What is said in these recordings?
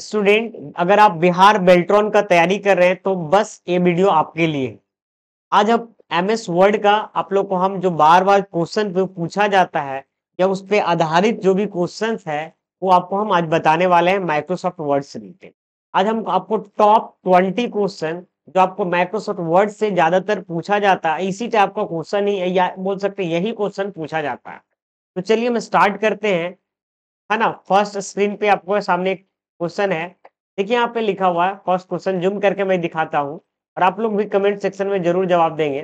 Student अगर आप बिहार बेल्ट्रॉन का तैयारी कर रहे हैं तो बस ये वीडियो आपके लिए आज अब एम एस वर्ड का आप लोग को हम जो बार बार क्वेश्चन पूछा जाता है या उस पर आधारित जो भी क्वेश्चन है वो आपको हम आज बताने वाले हैं माइक्रोसॉफ्ट वर्ड से रिलेटेड आज हम आपको टॉप ट्वेंटी क्वेश्चन जो आपको माइक्रोसॉफ्ट वर्ड से ज्यादातर पूछा जाता है इसी टाइप का क्वेश्चन ही या बोल सकते हैं यही क्वेश्चन पूछा जाता है तो चलिए हम स्टार्ट करते हैं है ना फर्स्ट स्क्रीन पे आपको सामने एक क्वेश्चन है देखिए यहाँ पे लिखा हुआ है फर्स्ट क्वेश्चन जूम करके मैं दिखाता हूँ और आप लोग भी कमेंट सेक्शन में जरूर जवाब देंगे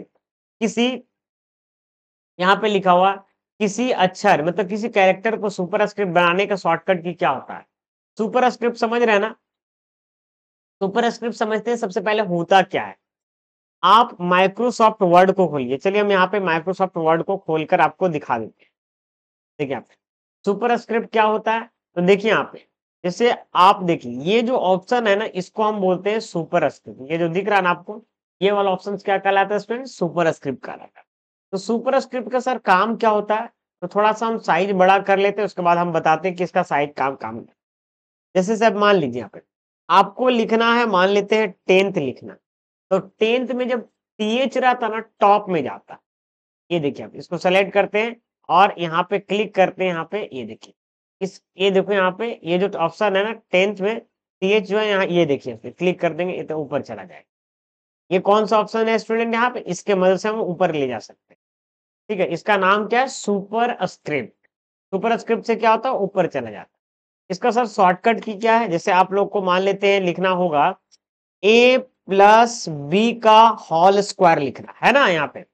किसी यहाँ पे लिखा हुआ किसी अक्षर मतलब किसी कैरेक्टर को सुपर स्क्रिप्ट बनाने का शॉर्टकट की क्या होता है सुपर स्क्रिप्ट समझ रहे ना सुपर स्क्रिप्ट समझते हैं सबसे पहले होता क्या है आप माइक्रोसॉफ्ट वर्ड को खोलिए चलिए हम यहाँ पे माइक्रोसॉफ्ट वर्ड को खोलकर आपको दिखा देंगे देखिए आप सुपर स्क्रिप्ट क्या होता है तो देखिए यहाँ पे जैसे आप देखिए ये जो ऑप्शन है ना इसको हम बोलते हैं सुपर स्क्रिप्ट ये जो दिख रहा है ना आपको ये वाला ऑप्शन क्या कहलाता है स्टूडेंट सुपर स्क्रिप्ट कहलाता है तो सुपर स्क्रिप्ट का सर काम क्या होता है तो थोड़ा सा हम साइज बड़ा कर लेते हैं उसके बाद हम बताते हैं कि इसका साइज काम काम जैसे सर मान लीजिए यहाँ पे आपको लिखना है मान लेते हैं टेंथ लिखना तो टेंथ में जब टी एच रहता ना टॉप में जाता ये देखिए आप इसको सेलेक्ट करते हैं और यहाँ पे क्लिक करते हैं यहाँ पे ये देखिए इस ये देखो यहाँ पे ये जो ऑप्शन है ना टेंथ में सी एच जो है यहाँ ये देखिए फिर क्लिक कर देंगे ये तो ऊपर चला जाएगा ये कौन सा ऑप्शन है स्टूडेंट यहाँ पे इसके मदद से हम ऊपर ले जा सकते हैं ठीक है इसका नाम क्या है सुपर स्क्रिप्ट सुपर स्क्रिप्ट से क्या होता है ऊपर चला जाता है इसका सर शॉर्टकट की क्या है जैसे आप लोग को मान लेते हैं लिखना होगा ए प्लस बी का होल स्क्वायर लिखना है ना यहाँ पे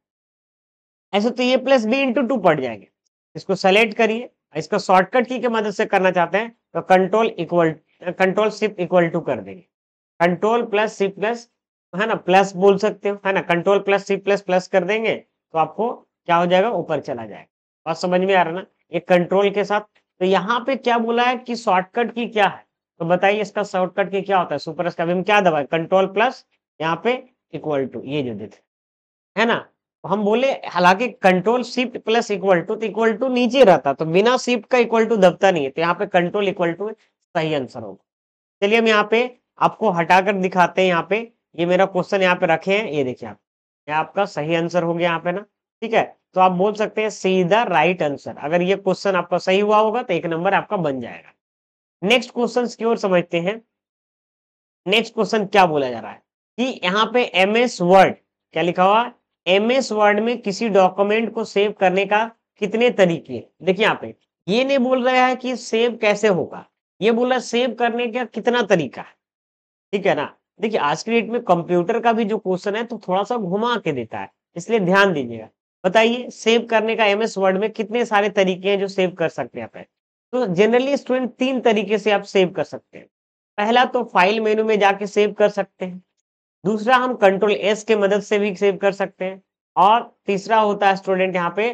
ऐसे तो A plus B into two पड़ जाएंगे इसको सेलेक्ट करिए इसको शॉर्टकट की के मदद से करना चाहते हैं तो control equal control shift equal to कर देंगे कंट्रोल प्लस शिफ्ट प्लस है ना प्लस बोल सकते हो है ना control plus shift plus plus कर देंगे तो आपको क्या हो जाएगा ऊपर चला जाएगा बात समझ में आ रहा ना ये कंट्रोल के साथ तो यहाँ पे क्या बोला है कि शॉर्टकट की क्या है तो बताइए इसका शॉर्टकट की क्या होता है सुपर स्कैबिम क्या दबाए कंट्रोल प्लस यहाँ पे इक्वल टू ये जो देते है ना हम बोले हालांकि control shift plus equal to तो इक्वल टू नीचे रहता तो बिना शिफ्ट का इक्वल टू दबता नहीं है तो यहाँ पे कंट्रोल इक्वल टू सही आंसर होगा चलिए हम यहाँ पे आपको हटाकर दिखाते हैं यहाँ पे ये मेरा क्वेश्चन यहाँ पे रखे हैं ये देखिए आप ये आपका सही आंसर हो गया यहाँ पे ना ठीक है तो आप बोल सकते हैं सीधा राइट आंसर अगर ये क्वेश्चन आपका सही हुआ होगा तो एक नंबर आपका बन जाएगा नेक्स्ट क्वेश्चन की ओर समझते हैं नेक्स्ट क्वेश्चन क्या बोला जा रहा है कि यहाँ पे एम एस वर्ड क्या लिखा हुआ एम एस वर्ड में किसी डॉक्यूमेंट को सेव करने का कितने तरीके देखिए यहाँ पे ये नहीं बोल रहा है कि सेव कैसे होगा ये बोल रहा है सेव करने का कितना तरीका है ठीक है ना देखिए आज के डेट में कंप्यूटर का भी जो क्वेश्चन है तो थोड़ा सा घुमा के देता है इसलिए ध्यान दीजिएगा बताइए सेव करने का एम एस वर्ड में कितने सारे तरीके हैं जो सेव कर सकते हैं आप तो जनरली स्टूडेंट तीन तरीके से आप सेव कर सकते हैं पहला तो फाइल मेनू में जाके सेव कर सकते हैं दूसरा हम कंट्रोल एस के मदद से भी सेव कर सकते हैं और तीसरा होता है स्टूडेंट यहाँ पे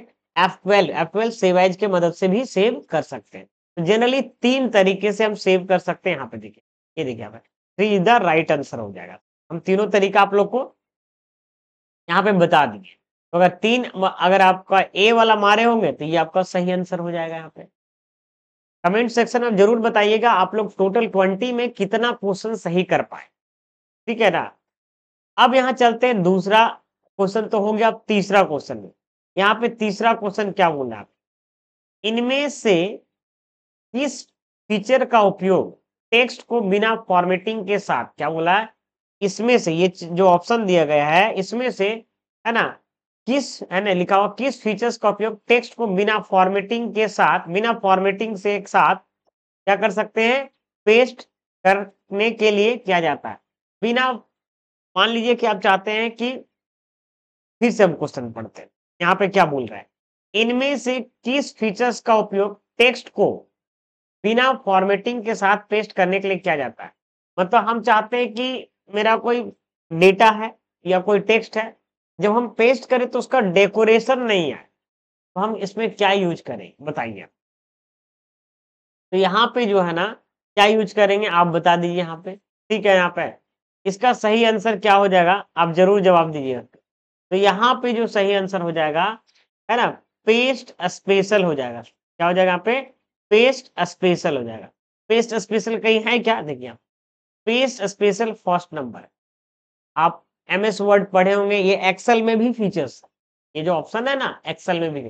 F twelve F twelve save as के मदद से भी सेव कर सकते हैं तो जनरली तीन तरीके से हम सेव कर सकते हैं यहाँ पे देखिए ये देखिए यहाँ पे three is the right answer हो जाएगा हम तीनों तरीका आप लोग को यहाँ पे बता दिए तो अगर तीन अगर आपका ए वाला मारे होंगे तो ये आपका सही आंसर हो जाएगा यहाँ पे कमेंट सेक्शन में जरूर बताइएगा आप लोग टोटल ट्वेंटी में कितना क्वेश्चन सही कर पाए ठीक है ना अब यहां चलते हैं दूसरा क्वेश्चन तो हो गया अब तीसरा क्वेश्चन में यहाँ पे तीसरा क्वेश्चन क्या बोला आप इनमें से किस फीचर का उपयोग टेक्स्ट को बिना फॉर्मेटिंग के साथ क्या बोला है इसमें से ये जो ऑप्शन दिया गया है इसमें से है ना किस है ना लिखा हुआ किस फीचर्स का उपयोग टेक्स्ट को बिना फॉर्मेटिंग के साथ बिना फॉर्मेटिंग से एक साथ क्या कर सकते हैं पेस्ट करने के लिए किया जाता है बिना मान लीजिए कि आप चाहते हैं कि फिर से हम क्वेश्चन पढ़ते हैं यहाँ पे क्या बोल रहा है इनमें से किस फीचर्स का उपयोग टेक्स्ट को बिना फॉर्मेटिंग के साथ पेस्ट करने के लिए किया जाता है मतलब हम चाहते हैं कि मेरा कोई डेटा है या कोई टेक्स्ट है जब हम पेस्ट करें तो उसका डेकोरेशन नहीं आए तो हम इसमें क्या यूज करें बताइए तो यहाँ पे जो है ना क्या यूज करेंगे आप बता दीजिए यहाँ पे ठीक है यहाँ पे इसका सही आंसर क्या हो जाएगा आप जरूर जवाब दीजिएगा तो यहाँ पे जो सही आंसर हो जाएगा है ना पेस्ट स्पेशल हो जाएगा क्या हो जाएगा यहाँ पे पेस्ट स्पेशल हो जाएगा पेस्ट स्पेशल कहीं है क्या देखिए आप पेस्ट स्पेशल फर्स्ट नंबर आप एम एस वर्ड पढ़े होंगे ये एक्सेल में भी फीचर्स ये जो ऑप्शन है ना एक्सेल में भी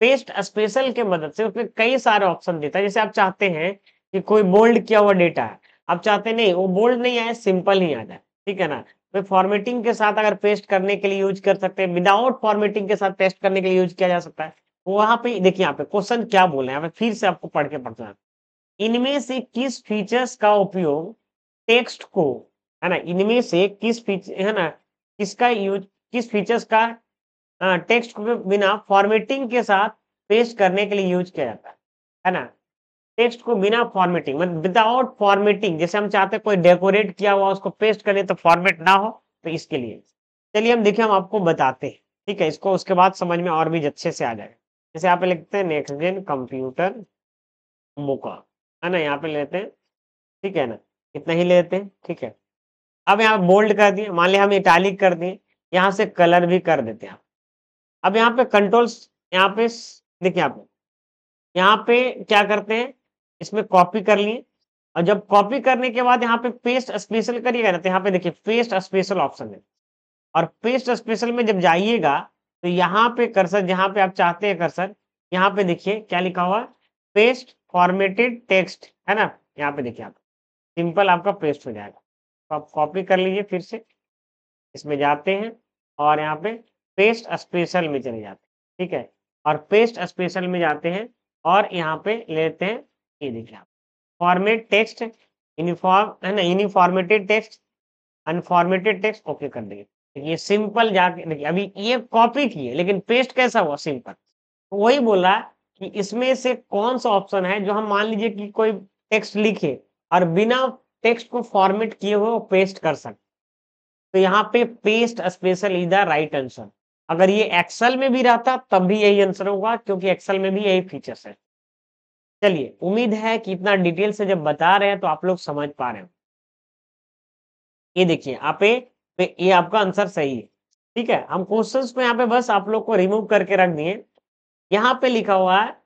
पेस्ट स्पेशल के मदद से उसमें कई सारे ऑप्शन देता है जैसे आप चाहते हैं कि कोई बोल्ड किया हुआ डेटा है आप चाहते नहीं वो बोल्ड नहीं आए सिंपल ही आ जाए ठीक है ना तो फॉर्मेटिंग के साथ अगर पेस्ट करने के लिए यूज कर सकते हैं विदाउट फॉर्मेटिंग के साथ पेस्ट करने के लिए यूज किया जा सकता है तो वहां पे देखिए यहाँ पे क्वेश्चन क्या बोल रहे हैं फिर से आपको पढ़ के पढ़ना इनमें से किस फीचर्स का उपयोग टेक्स्ट को है ना इनमें से किस फीचर है ना किसका यूज किस फीचर्स का टेक्स्ट हाँ, को बिना फॉर्मेटिंग के साथ पेस्ट करने के लिए यूज किया जाता है है ना टेक्स्ट को बिना फॉर्मेटिंग मतलब विदाउट फॉर्मेटिंग जैसे हम चाहते हैं कोई डेकोरेट किया हुआ उसको पेस्ट ले तो फॉर्मेट ना हो तो इसके लिए चलिए हम देखिए हम आपको बताते हैं ठीक है इसको उसके बाद समझ में और भी अच्छे से आ जाएगा जैसे यहाँ पे लिखते हैं नेक्स्ट जेन कंप्यूटर मुका है ना यहाँ पे लेते हैं ठीक है ना इतना ही लेते हैं ठीक है अब यहाँ बोल्ड कर दिए मान लिया हम इटालिक कर दिए यहाँ से कलर भी कर देते हैं अब यहाँ पे कंट्रोल्स यहाँ पे देखिए आप यहाँ पे क्या करते हैं इसमें कॉपी कर लिए और जब कॉपी करने के बाद यहाँ पे पेस्ट स्पेशल करिएगा ना तो यहाँ पे देखिए पेस्ट स्पेशल ऑप्शन है और पेस्ट स्पेशल में जब जाइएगा तो यहाँ पे कर्सर जहाँ पे आप चाहते हैं कर्सर यहाँ पे देखिए क्या लिखा हुआ पेस्ट फॉर्मेटेड टेक्स्ट है ना यहाँ पे देखिए आप सिंपल आपका पेस्ट हो जाएगा तो आप कॉपी कर लीजिए फिर से इसमें जाते हैं और यहाँ पे पेस्ट स्पेशल में चले जाते हैं ठीक है और पेस्ट स्पेशल में जाते हैं और यहाँ पे लेते हैं ये देखिए आप फॉर्मेट टेक्स्ट यूनिफॉर्म है ना unformatted text unformatted text okay कर देंगे ये सिंपल जाके देखिए अभी ये कॉपी किए लेकिन पेस्ट कैसा हुआ सिंपल तो वही बोला कि इसमें से कौन सा ऑप्शन है जो हम मान लीजिए कि कोई टेक्स्ट लिखे और बिना टेक्स्ट को फॉर्मेट किए हुए पेस्ट कर सकते तो यहाँ पे paste special is the right answer अगर ये एक्सेल में भी रहता तब भी यही आंसर होगा क्योंकि एक्सेल में भी यही फीचर्स है चलिए उम्मीद है कि इतना डिटेल से जब बता रहे हैं तो आप लोग समझ पा रहे हो ये देखिए आप ये आपका आंसर सही है ठीक है हम क्वेश्चंस में यहाँ पे बस आप लोग को रिमूव करके रख दिए यहाँ पे लिखा हुआ है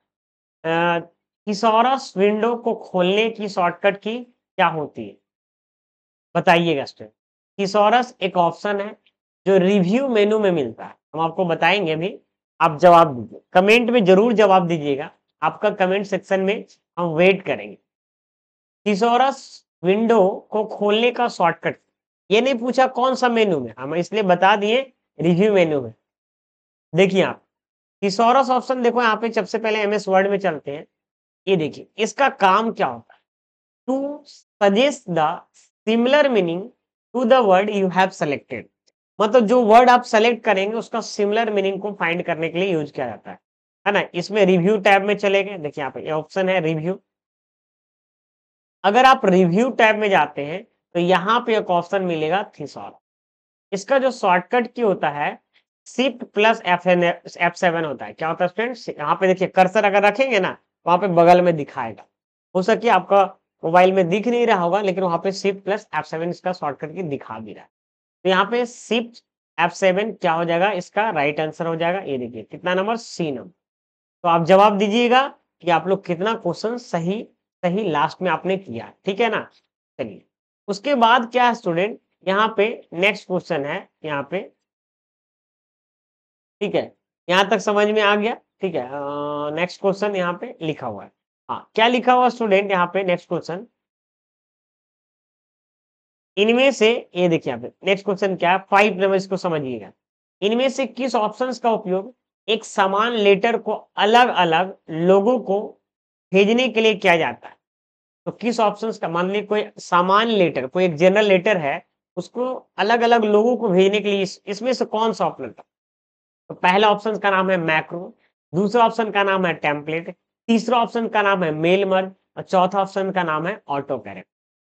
किसोरस विंडो को खोलने की शॉर्टकट की क्या होती है बताइएगा स्टूडेंट किसोरस एक ऑप्शन है जो रिव्यू मेनू में मिलता है हम आपको बताएंगे अभी आप जवाब दीजिए कमेंट में जरूर जवाब दीजिएगा आपका कमेंट सेक्शन में हम वेट करेंगे थिसोरस विंडो को खोलने का शॉर्टकट ये नहीं पूछा कौन सा मेनू में हम इसलिए बता दिए रिव्यू मेनू में देखिए आप किसोरस ऑप्शन देखो यहाँ पे सबसे पहले एमएस वर्ड में चलते हैं ये देखिए इसका काम क्या होता है to suggest the similar meaning to the word you have selected मतलब जो वर्ड आप सेलेक्ट करेंगे उसका सिमिलर मीनिंग को फाइंड करने के लिए यूज किया जाता है है ना इसमें रिव्यू टैब में चले गए देखिए यहाँ पे ये ऑप्शन है रिव्यू अगर आप रिव्यू टैब में जाते हैं तो यहाँ पे एक ऑप्शन मिलेगा थिसॉर इसका जो शॉर्टकट की होता है shift plus F N F seven होता है क्या होता है स्टूडेंट यहाँ पे देखिए कर्सर अगर रखेंगे ना वहां पे बगल में दिखाएगा हो सके आपका मोबाइल में दिख नहीं रहा होगा लेकिन वहां पे शिफ्ट प्लस एफ सेवन इसका शॉर्टकट की दिखा भी रहा है तो यहाँ पे शिफ्ट एफ सेवन क्या हो जाएगा इसका राइट आंसर हो जाएगा ये देखिए कितना नंबर सी नंबर तो आप जवाब दीजिएगा कि आप लोग कितना क्वेश्चन सही सही लास्ट में आपने किया ठीक है ना चलिए उसके बाद क्या स्टूडेंट यहाँ पे नेक्स्ट क्वेश्चन है यहाँ पे ठीक है यहाँ तक समझ में आ गया ठीक है नेक्स्ट क्वेश्चन यहाँ पे लिखा हुआ है हाँ क्या लिखा हुआ स्टूडेंट यहाँ पे नेक्स्ट क्वेश्चन इनमें से ये देखिए यहाँ पे नेक्स्ट क्वेश्चन क्या है फाइव नंबर इसको समझिएगा इनमें से किस ऑप्शंस का उपयोग एक समान लेटर को अलग अलग लोगों को भेजने के लिए किया जाता है तो किस ऑप्शन का मान ली कोई समान लेटर कोई एक जनरल लेटर है उसको अलग अलग लोगों को भेजने के लिए इस, इसमें से कौन सा ऑप्शन था तो पहला ऑप्शन का नाम है मैक्रो दूसरा ऑप्शन का नाम है टेम्पलेट तीसरा ऑप्शन का नाम है मेल मर्ज और चौथा ऑप्शन का नाम है ऑटो कैरेक्ट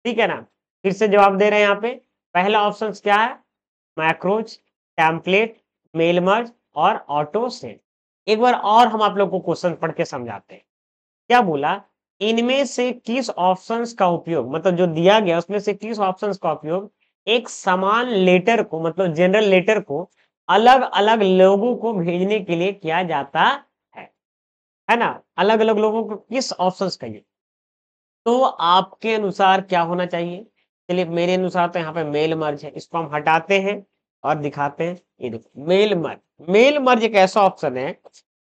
ठीक है ना फिर से जवाब दे रहे हैं यहाँ पे पहला ऑप्शन क्या है मैक्रोज टेम्पलेट मेल मर्ज और ऑटो से एक बार और हम आप लोग को क्वेश्चन पढ़ के समझाते हैं क्या बोला इनमें से किस ऑप्शंस का उपयोग मतलब जो दिया गया उसमें से किस ऑप्शंस का उपयोग एक समान लेटर को मतलब जनरल लेटर को अलग अलग लोगों को भेजने के लिए किया जाता है है ना अलग अलग लोगों को किस ऑप्शन का ये तो आपके अनुसार क्या होना चाहिए चलिए मेरे अनुसार तो यहाँ पे मेल मर्ज है इसको हम हटाते हैं और दिखाते हैं ये देखो मेल मर्ज मेल मर्ज एक ऐसा ऑप्शन है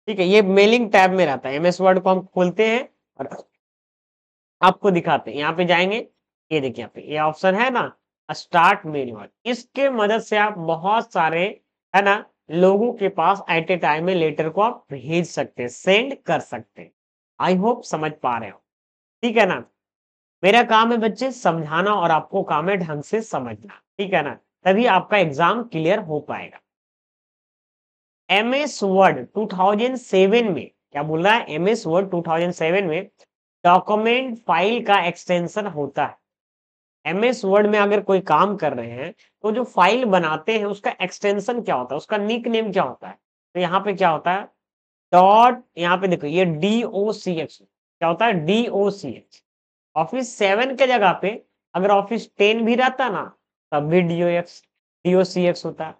ठीक है ये मेलिंग टैब में रहता है एमएस वर्ड को हम खोलते हैं और आपको दिखाते हैं यहाँ पे जाएंगे ये देखिए यहाँ पे ये ऑप्शन है ना स्टार्ट मेल वर्ड इसके मदद से आप बहुत सारे है ना लोगों के पास एट ए टाइम में लेटर को आप भेज सकते हैं सेंड कर सकते हैं आई होप समझ पा रहे हो ठीक है ना मेरा काम है बच्चे समझाना और आपको काम है ढंग से समझना ठीक है ना तभी आपका एग्जाम क्लियर हो पाएगा एम एस वर्ड 2007 में क्या बोल रहा है एम एस वर्ड 2007 में डॉक्यूमेंट फाइल का एक्सटेंशन होता है एम एस वर्ड में अगर कोई काम कर रहे हैं तो जो फाइल बनाते हैं उसका एक्सटेंशन क्या होता है उसका निक नेम क्या होता है तो यहाँ पे क्या होता है डॉट यहाँ पे देखो ये डी ओ सी एच क्या होता है D O C H office seven के जगह पे अगर ऑफिस टेन भी रहता ना तब भी D O X D O C X होता है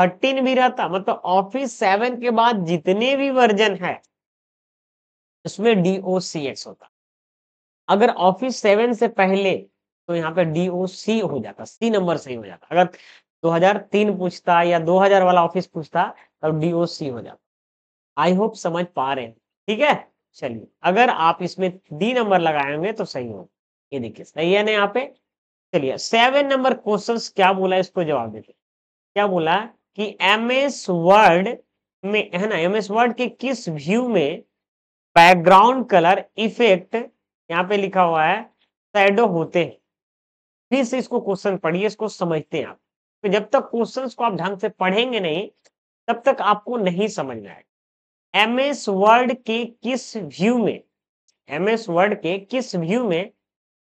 थर्टीन भी रहता मतलब ऑफिस सेवन के बाद जितने भी वर्जन है उसमें एक्स होता अगर ऑफिस सेवन से पहले तो यहाँ पे सी हो जाता सी नंबर सही हो जाता अगर 2003 पूछता या 2000 वाला ऑफिस पूछता तब ओ सी हो जाता आई होप समझ पा रहे हैं ठीक है चलिए अगर आप इसमें डी नंबर लगाएंगे तो सही होगा ये देखिए सही है ना यहाँ पे चलिए सेवन नंबर क्वेश्चन क्या बोला इसको जवाब देते क्या बोला कि एम एस वर्ड में है ना एम एस वर्ड के किस व्यू में बैकग्राउंड कलर इफेक्ट यहाँ पे लिखा हुआ है सैडो होते हैं फिर से इसको क्वेश्चन पढ़िए इसको समझते हैं आप तो जब तक क्वेश्चन को आप ढंग से पढ़ेंगे नहीं तब तक आपको नहीं समझ में आएगा एम एस वर्ड के किस व्यू में एम एस वर्ड के किस व्यू में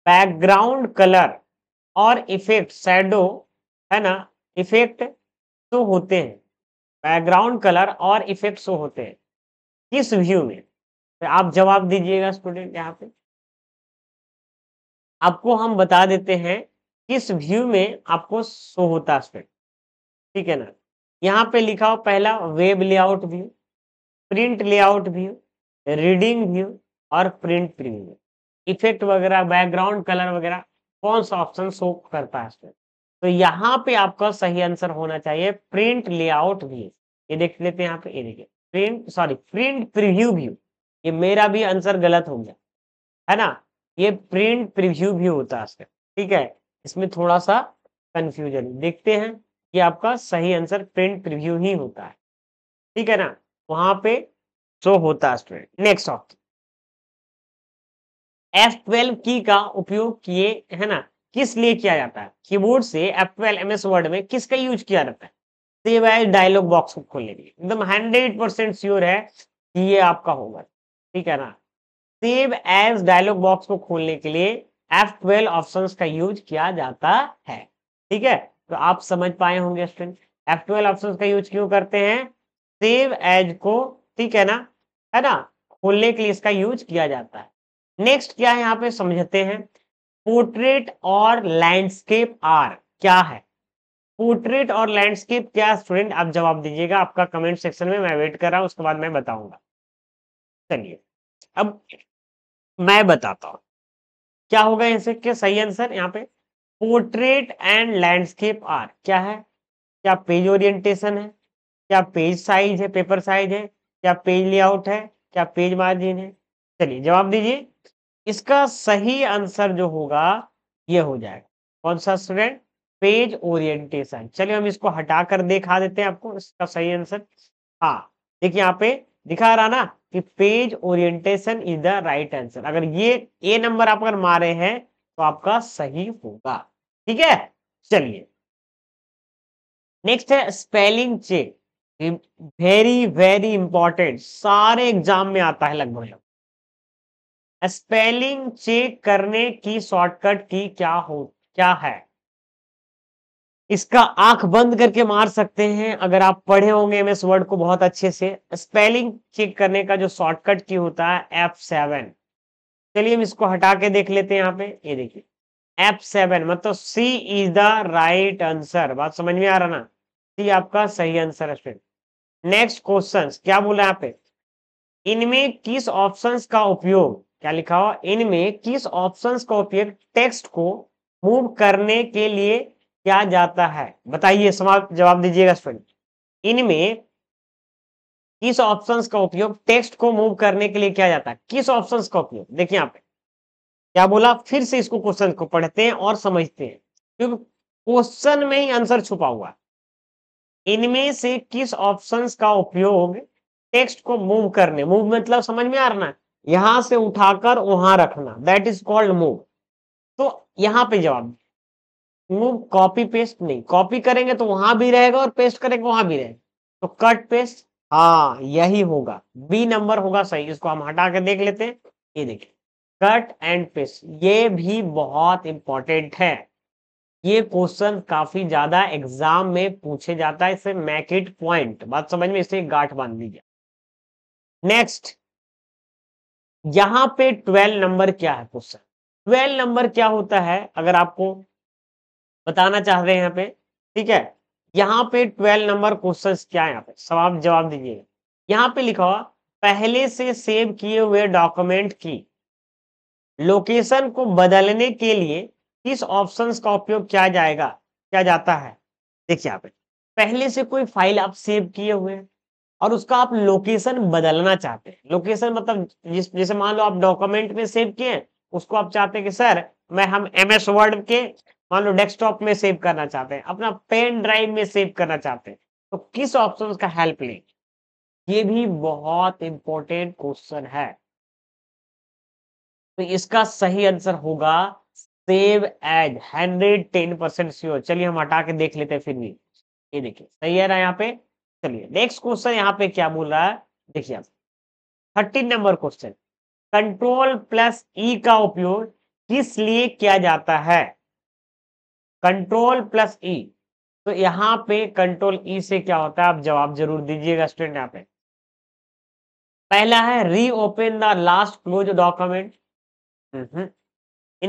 बैकग्राउंड कलर और इफेक्ट सैडो है ना इफेक्ट शो होते हैं बैकग्राउंड कलर और इफेक्ट शो होते हैं किस व्यू में तो आप जवाब दीजिएगा स्टूडेंट यहाँ पे आपको हम बता देते हैं किस व्यू में आपको शो होता है स्टूडेंट ठीक है ना यहाँ पे लिखा हो पहला web layout view print layout view reading view और प्रिंट प्रीव्यू इफेक्ट वगैरह बैकग्राउंड कलर वगैरह कौन सा ऑप्शन शो करता है स्टूडेंट तो यहाँ पे आपका सही आंसर होना चाहिए प्रिंट लेआउट व्यू ये देख लेते हैं यहाँ पे ये देखिए print sorry print preview view ये मेरा भी आंसर गलत हो गया है ना ये प्रिंट प्रिव्यू भी होता है इसका ठीक है इसमें थोड़ा सा कंफ्यूजन देखते हैं कि आपका सही आंसर प्रिंट प्रिव्यू ही होता है ठीक है ना वहां पे शो होता है स्टूडेंट नेक्स्ट ऑप्शन F12 की का उपयोग किए है ना किस लिए किया जाता है कीबोर्ड से एप्पल एम एस वर्ड में किसका यूज किया जाता है तो ये एज डायलॉग बॉक्स को खोलने के लिए एकदम हंड्रेड परसेंट श्योर है कि ये आपका होगा ठीक है ना सेव एज डायलॉग बॉक्स को खोलने के लिए एफ ट्वेल्व ऑप्शन का यूज किया जाता है ठीक है तो आप समझ पाए होंगे स्टूडेंट एफ ट्वेल्व ऑप्शन का यूज क्यों करते हैं सेव एज को ठीक है ना है ना खोलने के लिए इसका यूज किया जाता है नेक्स्ट क्या है यहाँ पे समझते हैं पोर्ट्रेट और लैंडस्केप आर क्या है पोर्ट्रेट और लैंडस्केप क्या स्टूडेंट आप जवाब दीजिएगा आपका कमेंट सेक्शन में मैं वेट कर रहा हूं उसके बाद मैं बताऊंगा चलिए अब मैं बताता हूं क्या होगा इनसे क्या सही आंसर यहाँ पे पोर्ट्रेट एंड लैंडस्केप आर क्या है क्या पेज ओरिएंटेशन है क्या पेज साइज है पेपर साइज है क्या पेज लेआउट है क्या पेज मार्जिन है चलिए जवाब दीजिए इसका सही आंसर जो होगा ये हो जाएगा कौन सा स्टूडेंट पेज ओरिएंटेशन चलिए हम इसको हटा कर दिखा देते हैं आपको इसका सही आंसर हाँ देखिए यहाँ पे दिखा रहा ना कि page orientation is the right answer अगर ये ए नंबर आप अगर मारे हैं तो आपका सही होगा ठीक है चलिए नेक्स्ट है spelling check very very important सारे एग्जाम में आता है लगभग लगभग स्पेलिंग चेक करने की शॉर्टकट की क्या हो क्या है इसका आंख बंद करके मार सकते हैं अगर आप पढ़े होंगे एम एस वर्ड को बहुत अच्छे से स्पेलिंग चेक करने का जो शॉर्टकट की होता है एफ सेवन चलिए हम इसको हटा के देख लेते हैं यहाँ पे ये देखिए एफ सेवन मतलब C is the right answer बात समझ में आ रहा ना सी आपका सही आंसर है फिर नेक्स्ट क्वेश्चन क्या बोला यहाँ पे इनमें किस ऑप्शन का उपयोग क्या लिखा हुआ इनमें किस ऑप्शंस का उपयोग टेक्स्ट को मूव करने के लिए किया जाता है बताइए समाप्त जवाब दीजिएगा स्टूडेंट इनमें किस ऑप्शंस का उपयोग टेक्स्ट को मूव करने के लिए किया जाता है किस ऑप्शंस का उपयोग देखिए यहाँ पे क्या बोला फिर से इसको क्वेश्चन को पढ़ते हैं और समझते हैं क्योंकि क्वेश्चन में ही आंसर छुपा हुआ है इनमें से किस ऑप्शंस का उपयोग टेक्स्ट को मूव करने मूव मतलब समझ में आ रहा है यहां से उठाकर वहां रखना दैट इज कॉल्ड मूव तो यहां पे जवाब मूव कॉपी पेस्ट नहीं कॉपी करेंगे तो वहां भी रहेगा और पेस्ट करेंगे तो वहां भी रहेगा तो कट पेस्ट हाँ यही होगा बी नंबर होगा सही इसको हम हटा के देख लेते हैं ये देखिए कट एंड पेस्ट ये भी बहुत इंपॉर्टेंट है ये क्वेश्चन काफी ज्यादा एग्जाम में पूछे जाता है इसे मैकेट पॉइंट बात समझ में इसे गांठ बांध दीजिए नेक्स्ट यहां पे ट्वेल्व नंबर क्या है क्वेश्चन ट्वेल्व नंबर क्या होता है अगर आपको बताना चाह रहे हैं यहाँ पे ठीक है यहाँ पे ट्वेल्व नंबर क्वेश्चन क्या है यहाँ पे सवाल जवाब दीजिएगा यहाँ पे लिखा हुआ पहले से सेव किए हुए डॉक्यूमेंट की लोकेशन को बदलने के लिए किस ऑप्शन का उपयोग किया जाएगा क्या जाता है देखिए यहाँ पे पहले से कोई फाइल आप सेव किए हुए हैं और उसका आप लोकेशन बदलना चाहते हैं लोकेशन मतलब जिस जैसे मान लो आप डॉक्यूमेंट में सेव किए उसको आप चाहते हैं कि सर मैं हम एम एस वर्ड के मान लो डेस्कटॉप में सेव करना चाहते हैं अपना पेन ड्राइव में सेव करना चाहते हैं तो किस ऑप्शन का हेल्प लें ये भी बहुत इंपॉर्टेंट क्वेश्चन है तो इसका सही आंसर होगा save as hundred ten percent sure चलिए हम हटा के देख लेते हैं फिर भी ये देखिए सही है ना यहाँ पे चलिए नेक्स्ट क्वेश्चन यहाँ पे क्या बोल रहा है देखिए आप thirteen number question control plus E का उपयोग किस लिए किया जाता है कंट्रोल प्लस ई तो यहाँ पे कंट्रोल ई e से क्या होता है आप जवाब जरूर दीजिएगा स्टूडेंट यहाँ पे पहला है reopen the last close document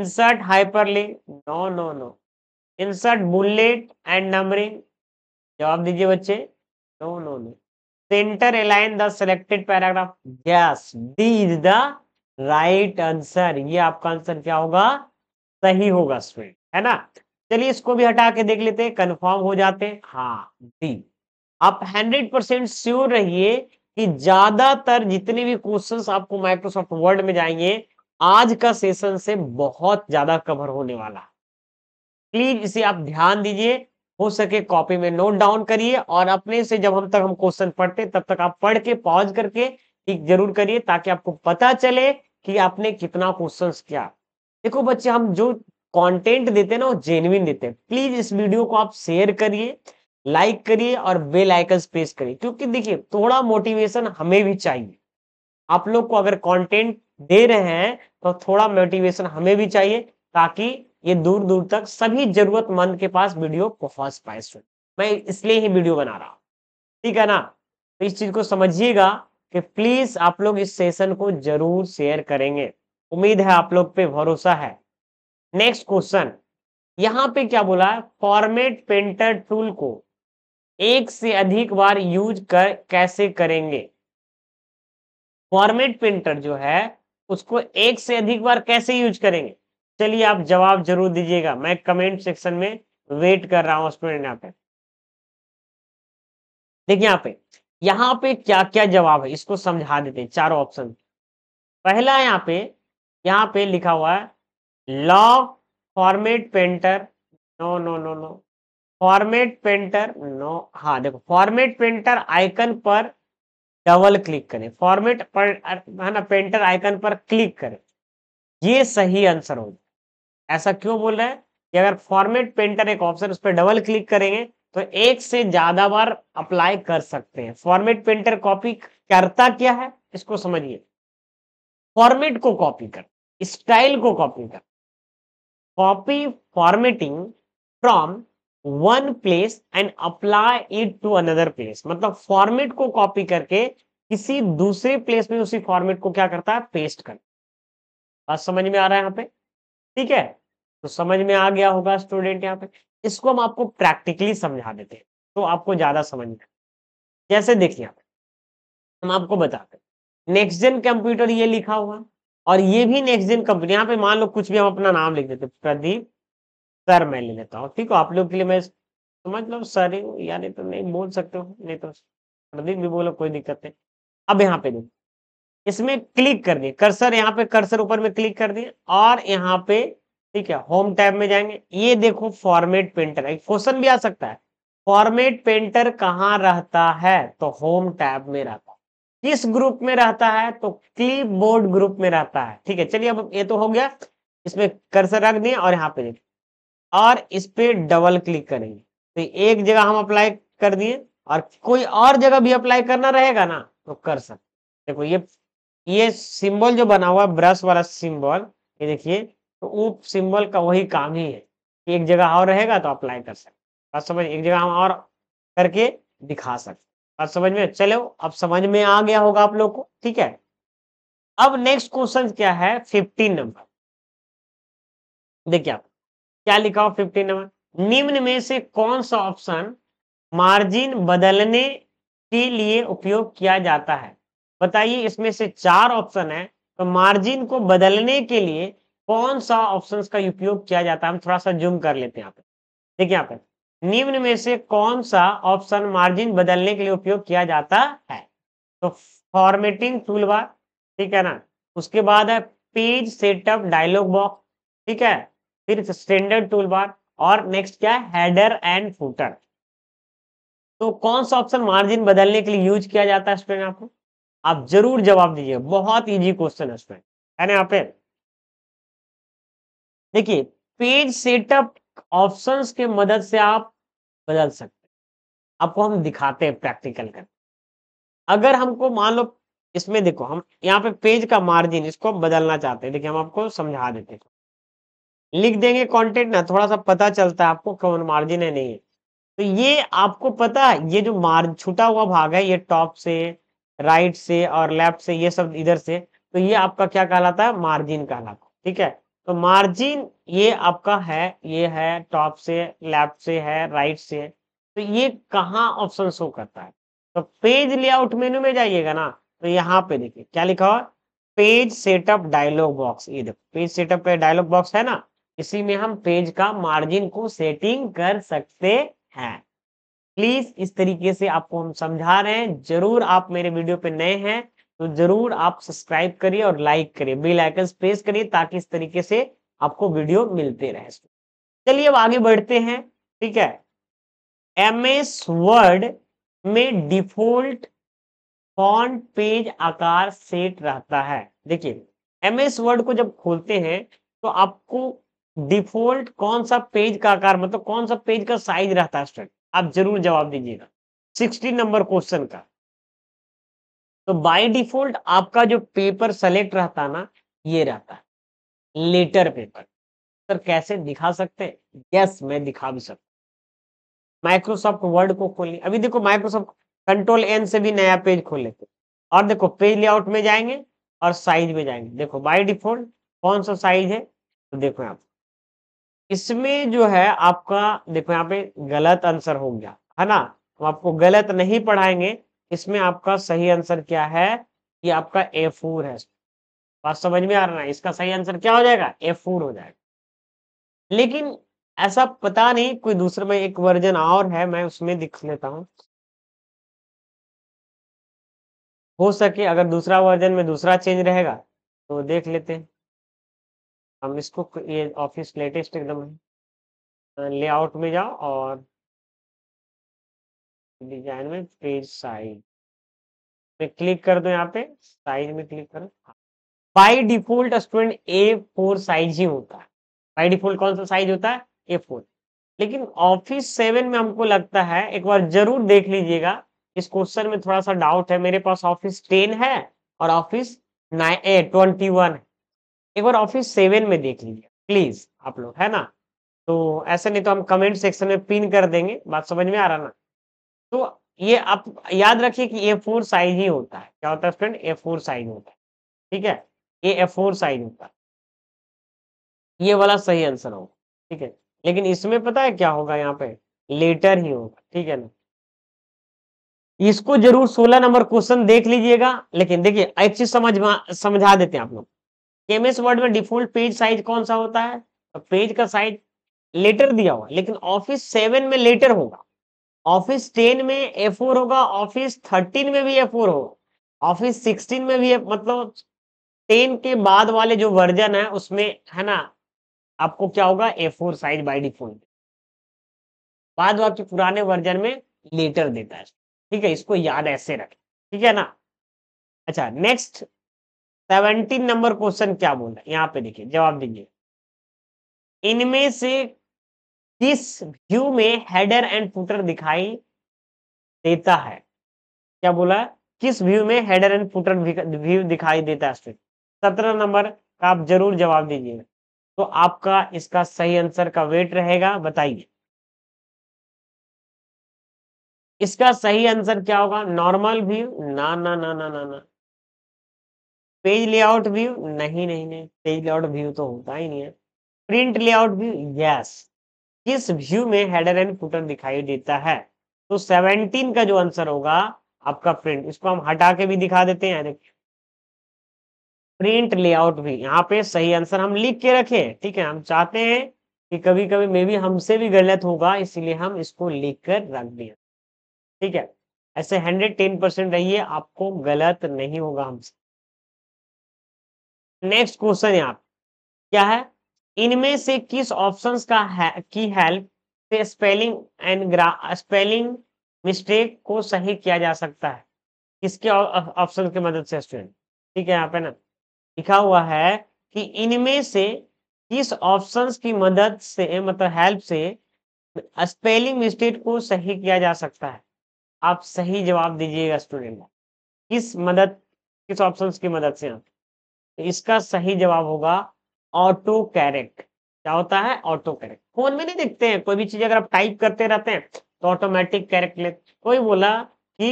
insert hyperlink no no no insert bullet and numbering जवाब दीजिए बच्चे No, no, no. Center align the selected paragraph. Yes, D is the right answer. ये आपका आंसर क्या होगा सही होगा स्टूडेंट है ना चलिए इसको भी हटा के देख लेते हैं कंफर्म हो जाते हैं हाँ डी आप हंड्रेड परसेंट श्योर रहिए कि ज्यादातर जितने भी क्वेश्चंस आपको माइक्रोसॉफ्ट वर्ड में जाएंगे आज का सेशन से बहुत ज्यादा कवर होने वाला प्लीज इसे आप ध्यान दीजिए हो सके कॉपी में नोट डाउन करिए और अपने से जब हम तक हम क्वेश्चन पढ़ते तब तक आप पढ़ के पॉज करके ठीक जरूर करिए ताकि आपको पता चले कि आपने कितना क्वेश्चन किया देखो बच्चे हम जो कंटेंट देते हैं ना वो जेन्यन देते हैं प्लीज इस वीडियो को आप शेयर करिए लाइक करिए और बेल आइकन प्रेस करिए क्योंकि देखिए थोड़ा मोटिवेशन हमें भी चाहिए आप लोग को अगर कंटेंट दे रहे हैं तो थोड़ा मोटिवेशन हमें भी चाहिए ताकि ये दूर दूर तक सभी जरूरतमंद के पास वीडियो पहुंच पाए मैं इसलिए ही वीडियो बना रहा हूँ ठीक है ना तो इस चीज को समझिएगा कि प्लीज आप लोग इस सेशन को जरूर शेयर करेंगे उम्मीद है आप लोग पे भरोसा है नेक्स्ट क्वेश्चन यहाँ पे क्या बोला है फॉर्मेट पेंटर टूल को एक से अधिक बार यूज कर कैसे करेंगे फॉर्मेट पेंटर जो है उसको एक से अधिक बार कैसे यूज करेंगे चलिए आप जवाब जरूर दीजिएगा मैं कमेंट सेक्शन में वेट कर रहा हूं स्टूडेंट यहाँ पे देखिए यहाँ पे यहाँ पे क्या क्या जवाब है इसको समझा देते हैं चारों ऑप्शन पहला यहाँ पे यहाँ पे लिखा हुआ है लॉ format painter no no no no format painter no हाँ देखो फॉर्मेट पेंटर आइकन पर डबल क्लिक करें फॉर्मेट पर है ना पेंटर आइकन पर क्लिक करें ये सही आंसर होगा ऐसा क्यों बोल रहे हैं कि अगर फॉर्मेट पेंटर एक ऑप्शन उस पर डबल क्लिक करेंगे तो एक से ज्यादा बार अप्लाई कर सकते हैं फॉर्मेट पेंटर कॉपी करता क्या है इसको समझिए फॉर्मेट को कॉपी कर स्टाइल को कॉपी कर copy formatting from one place and apply it to another place मतलब फॉर्मेट को कॉपी करके किसी दूसरे प्लेस में उसी फॉर्मेट को क्या करता है पेस्ट कर बात समझ में आ रहा है यहां पे ठीक है तो समझ में आ गया होगा स्टूडेंट यहाँ पे इसको हम आपको प्रैक्टिकली समझा देते हैं तो आपको ज्यादा समझ में जैसे देखिए आप हम आपको बताते हैं नेक्स्ट जेन कंप्यूटर ये लिखा हुआ और ये भी नेक्स्ट जेन कंप्यूटर यहाँ पे मान लो कुछ भी हम अपना नाम लिख देते प्रदीप सर मैं ले लेता हूँ ठीक है आप लोग के लिए मैं समझ लो तो मतलब सर या नहीं तो नहीं बोल सकते हो नहीं तो प्रदीप भी बोलो कोई दिक्कत नहीं अब यहाँ पे देखो इसमें क्लिक कर दिए कर्सर यहाँ पे कर्सर ऊपर में क्लिक कर दिए और यहाँ पे ठीक है होम टैब में जाएंगे ये देखो फॉर्मेट पेंटर एक क्वेश्चन भी आ सकता है फॉर्मेट पेंटर कहाँ रहता है तो होम टैब में रहता है किस ग्रुप में रहता है तो क्लिपबोर्ड ग्रुप में रहता है ठीक है चलिए अब ये तो हो गया इसमें कर्सर रख दिए और यहाँ पे देखिए और इस पे डबल क्लिक करेंगे तो एक जगह हम अप्लाई कर दिए और कोई और जगह भी अप्लाई करना रहेगा ना तो कर सकते देखो ये ये सिंबल जो बना हुआ है ब्रश वाला सिंबल ये देखिए तो वो सिंबल का वही काम ही है कि एक जगह और रहेगा तो अप्लाई कर सकते बात समझ एक जगह हम और करके दिखा सकते बात समझ में चलो अब समझ में आ गया होगा आप लोग को ठीक है अब नेक्स्ट क्वेश्चन क्या है फिफ्टीन नंबर देखिए आप क्या लिखा हो फिफ्टीन नंबर निम्न में से कौन सा ऑप्शन मार्जिन बदलने के लिए उपयोग किया जाता है बताइए इसमें से चार ऑप्शन है तो मार्जिन को बदलने के लिए कौन सा ऑप्शन का उपयोग किया जाता है हम थोड़ा सा जूम कर लेते हैं यहाँ पे देखिए यहाँ पे निम्न में से कौन सा ऑप्शन मार्जिन बदलने के लिए उपयोग किया जाता है तो फॉर्मेटिंग टूल बार ठीक है ना उसके बाद है पेज सेटअप डायलॉग बॉक्स ठीक है फिर स्टैंडर्ड टूल बार और नेक्स्ट क्या है हेडर एंड फूटर तो कौन सा ऑप्शन मार्जिन बदलने के लिए यूज किया जाता है स्टूडेंट आपको आप जरूर जवाब दीजिए बहुत इजी क्वेश्चन है उसमें है ना यहाँ पे देखिए पेज सेटअप ऑप्शंस के मदद से आप बदल सकते हैं आपको हम दिखाते हैं प्रैक्टिकल कर अगर हमको मान लो इसमें देखो हम यहाँ पे पेज का मार्जिन इसको बदलना चाहते हैं देखिए हम आपको समझा देते हैं लिख देंगे कंटेंट ना थोड़ा सा पता चलता है आपको कौन मार्जिन है नहीं है तो ये आपको पता है ये जो मार्ज छुटा हुआ भाग है ये टॉप से राइट से और लेफ्ट से ये सब इधर से तो ये आपका क्या कहलाता है मार्जिन कहलाता है ठीक है तो मार्जिन ये आपका है ये है टॉप से लेफ्ट से है राइट से तो ये कहाँ ऑप्शन शो करता है तो पेज लेआउट मेनू में जाइएगा ना तो यहाँ पे देखिए क्या लिखा हुआ पेज सेटअप डायलॉग बॉक्स ये देखो पेज सेटअप पे डायलॉग बॉक्स है ना इसी में हम पेज का मार्जिन को सेटिंग कर सकते हैं प्लीज इस तरीके से आपको हम समझा रहे हैं जरूर आप मेरे वीडियो पे नए हैं तो जरूर आप सब्सक्राइब करिए और लाइक करिए बेल आइकन प्रेस करिए ताकि इस तरीके से आपको वीडियो मिलते रहे चलिए अब आगे बढ़ते हैं ठीक है एम एस वर्ड में डिफॉल्ट फॉन्ट पेज आकार सेट रहता है देखिए एम एस वर्ड को जब खोलते हैं तो आपको डिफॉल्ट कौन सा पेज का आकार मतलब कौन सा पेज का साइज रहता है स्टूडेंट आप जरूर जवाब दीजिएगा सिक्सटी नंबर क्वेश्चन का तो बाय डिफॉल्ट आपका जो पेपर सेलेक्ट रहता ना ये रहता लेटर पेपर सर कैसे दिखा सकते हैं यस मैं दिखा भी सकता माइक्रोसॉफ्ट वर्ड को खोलिए अभी देखो माइक्रोसॉफ्ट कंट्रोल एन से भी नया पेज खोल लेते और देखो पेज लेआउट में जाएंगे और साइज में जाएंगे देखो बाय डिफॉल्ट कौन सा साइज है तो देखो आप इसमें जो है आपका देखो यहाँ पे गलत आंसर हो गया है ना हम तो आपको गलत नहीं पढ़ाएंगे इसमें आपका सही आंसर क्या है कि आपका ए फोर है बात समझ में आ रहा है इसका सही आंसर क्या हो जाएगा ए फोर हो जाएगा लेकिन ऐसा पता नहीं कोई दूसरे में एक वर्जन और है मैं उसमें दिख लेता हूं हो सके अगर दूसरा वर्जन में दूसरा चेंज रहेगा तो देख लेते हैं हम इसको ये ऑफिस लेटेस्ट एकदम है लेआउट में जाओ और डिजाइन में पेज साइज में क्लिक कर दो यहाँ पे साइज में क्लिक करो by default student A four size ही होता है बाई डिफॉल्ट कौन सा साइज होता है ए फोर लेकिन ऑफिस सेवन में हमको लगता है एक बार जरूर देख लीजिएगा इस क्वेश्चन में थोड़ा सा डाउट है मेरे पास ऑफिस टेन है और ऑफिस ट्वेंटी वन है एक बार ऑफिस सेवन में देख लीजिए प्लीज आप लोग है ना तो ऐसे नहीं तो हम कमेंट सेक्शन में पिन कर देंगे बात समझ में आ रहा ना तो ये आप याद रखिए कि ए फोर साइज ही होता है क्या होता है फ्रेंड ए फोर साइज होता है ठीक है ये ए फोर साइज होता है ये वाला सही आंसर होगा ठीक है लेकिन इसमें पता है क्या होगा यहाँ पे लेटर ही होगा ठीक है ना इसको जरूर 16 नंबर क्वेश्चन देख लीजिएगा लेकिन देखिए एक चीज समझ समझा देते हैं आप लोग एमएस वर्ड में डिफॉल्ट पेज साइज कौन सा होता है तो पेज का साइज लेटर दिया हुआ लेकिन ऑफिस सेवन में लेटर होगा ऑफिस टेन में ए फोर होगा ऑफिस थर्टीन में भी ए फोर होगा ऑफिस सिक्सटीन में भी मतलब टेन के बाद वाले जो वर्जन है उसमें है ना आपको क्या होगा A four size by default बाद वाक्य पुराने वर्जन में लेटर देता है ठीक है इसको याद ऐसे रखें ठीक है ना अच्छा नेक्स्ट सेवनटीन नंबर क्वेश्चन क्या बोल रहा है यहाँ पे देखिए जवाब दीजिए इनमें से किस व्यू में हेडर एंड फुटर दिखाई देता है क्या बोला किस व्यू में हेडर एंड फुटर व्यू दिखाई देता है सत्रह नंबर का आप जरूर जवाब दीजिए तो आपका इसका सही आंसर का वेट रहेगा बताइए इसका सही आंसर क्या होगा नॉर्मल व्यू ना ना ना ना ना ना पेज लेआउट व्यू नहीं नहीं नहीं पेज लेआउट व्यू तो होता ही नहीं है प्रिंट लेआउट व्यू यस किस व्यू में हेडर एंड फुटर दिखाई देता है तो 17 का जो आंसर होगा आपका प्रिंट इसको हम हटा के भी दिखा देते हैं देखिए प्रिंट लेआउट भी यहाँ पे सही आंसर हम लिख के रखे ठीक है हम चाहते हैं कि कभी कभी मे भी हमसे भी गलत होगा इसीलिए हम इसको लिख कर रख दिए ठीक है ऐसे हंड्रेड टेन परसेंट रहिए आपको गलत नहीं होगा हमसे नेक्स्ट क्वेश्चन यहाँ क्या है इनमें से किस ऑप्शंस का है, की हेल्प से स्पेलिंग एंड ग्रा स्पेलिंग मिस्टेक को सही किया जा सकता है किसके ऑप्शन की मदद से स्टूडेंट ठीक है यहाँ पे ना लिखा हुआ है कि इनमें से किस ऑप्शंस की मदद से मतलब हेल्प से स्पेलिंग मिस्टेक को सही किया जा सकता है आप सही जवाब दीजिएगा स्टूडेंट किस मदद किस ऑप्शंस की मदद से आप इसका सही जवाब होगा ऑटो कैरेक्ट क्या होता है ऑटो कैरेक्ट फोन में नहीं देखते हैं कोई भी चीज अगर आप टाइप करते रहते हैं तो ऑटोमेटिक कैरेक्ट ले कोई बोला कि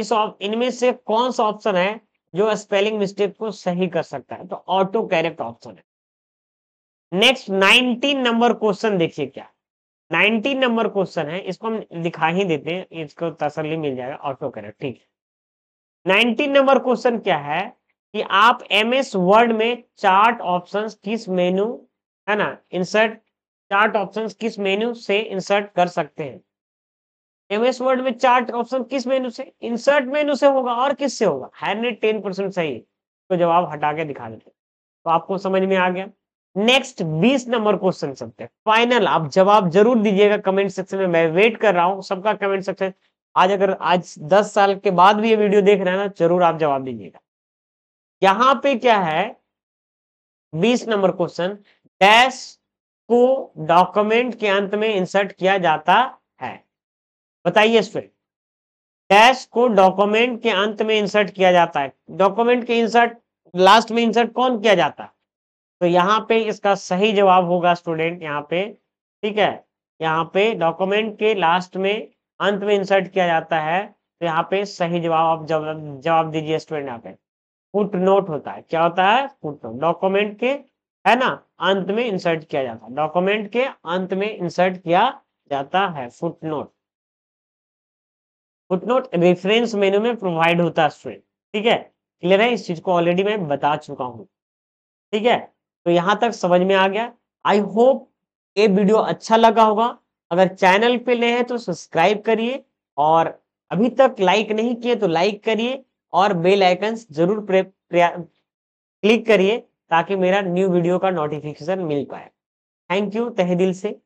इस इनमें से कौन सा ऑप्शन है जो स्पेलिंग मिस्टेक को सही कर सकता है तो ऑटो कैरेक्ट ऑप्शन है नेक्स्ट नाइनटीन नंबर क्वेश्चन देखिए क्या नाइनटीन नंबर क्वेश्चन है इसको हम दिखा ही देते हैं इसको तसली मिल जाएगा ऑटो कैरेक्ट ठीक है नाइनटीन नंबर क्वेश्चन क्या है कि आप एम एस वर्ड में चार्ट ऑप्शंस किस मेनू है ना इंसर्ट चार्ट ऑप्शंस किस मेनू से इंसर्ट कर सकते हैं एम एस वर्ड में चार्ट ऑप्शन किस मेनू से इंसर्ट मेनू से होगा और किस से होगा हाइड्रेड टेन परसेंट सही तो जवाब हटा के दिखा देते तो आपको समझ में आ गया नेक्स्ट बीस नंबर क्वेश्चन सबसे फाइनल आप जवाब जरूर दीजिएगा कमेंट सेक्शन में मैं वेट कर रहा हूँ सबका कमेंट सेक्शन आज अगर आज दस साल के बाद भी ये वीडियो देख रहे हैं ना जरूर आप जवाब दीजिएगा यहां पे क्या है बीस नंबर क्वेश्चन डैश को डॉक्यूमेंट के अंत में इंसर्ट किया जाता है बताइए स्टूडेंट डैश को डॉक्यूमेंट के अंत में इंसर्ट किया जाता है डॉक्यूमेंट के इंसर्ट लास्ट में इंसर्ट कौन किया जाता है तो यहाँ पे इसका सही जवाब होगा स्टूडेंट यहाँ पे ठीक है यहाँ पे डॉक्यूमेंट के लास्ट में अंत में इंसर्ट किया जाता है तो यहाँ पे सही जवाब आप जवाब जवाब दीजिए स्टूडेंट यहाँ पे फुट नोट होता है क्या होता है फुट नोट डॉक्यूमेंट के है ना अंत में इंसर्ट किया जाता है डॉक्यूमेंट के अंत में इंसर्ट किया जाता है footnote footnote reference menu में प्रोवाइड होता है स्टूडेंट ठीक है क्लियर है इस चीज को ऑलरेडी मैं बता चुका हूँ ठीक है तो यहाँ तक समझ में आ गया आई होप ये वीडियो अच्छा लगा होगा अगर चैनल पे नए हैं तो सब्सक्राइब करिए और अभी तक लाइक नहीं किए तो लाइक करिए और बेल आइकन जरूर क्लिक करिए ताकि मेरा न्यू वीडियो का नोटिफिकेशन मिल पाए थैंक यू तहे दिल से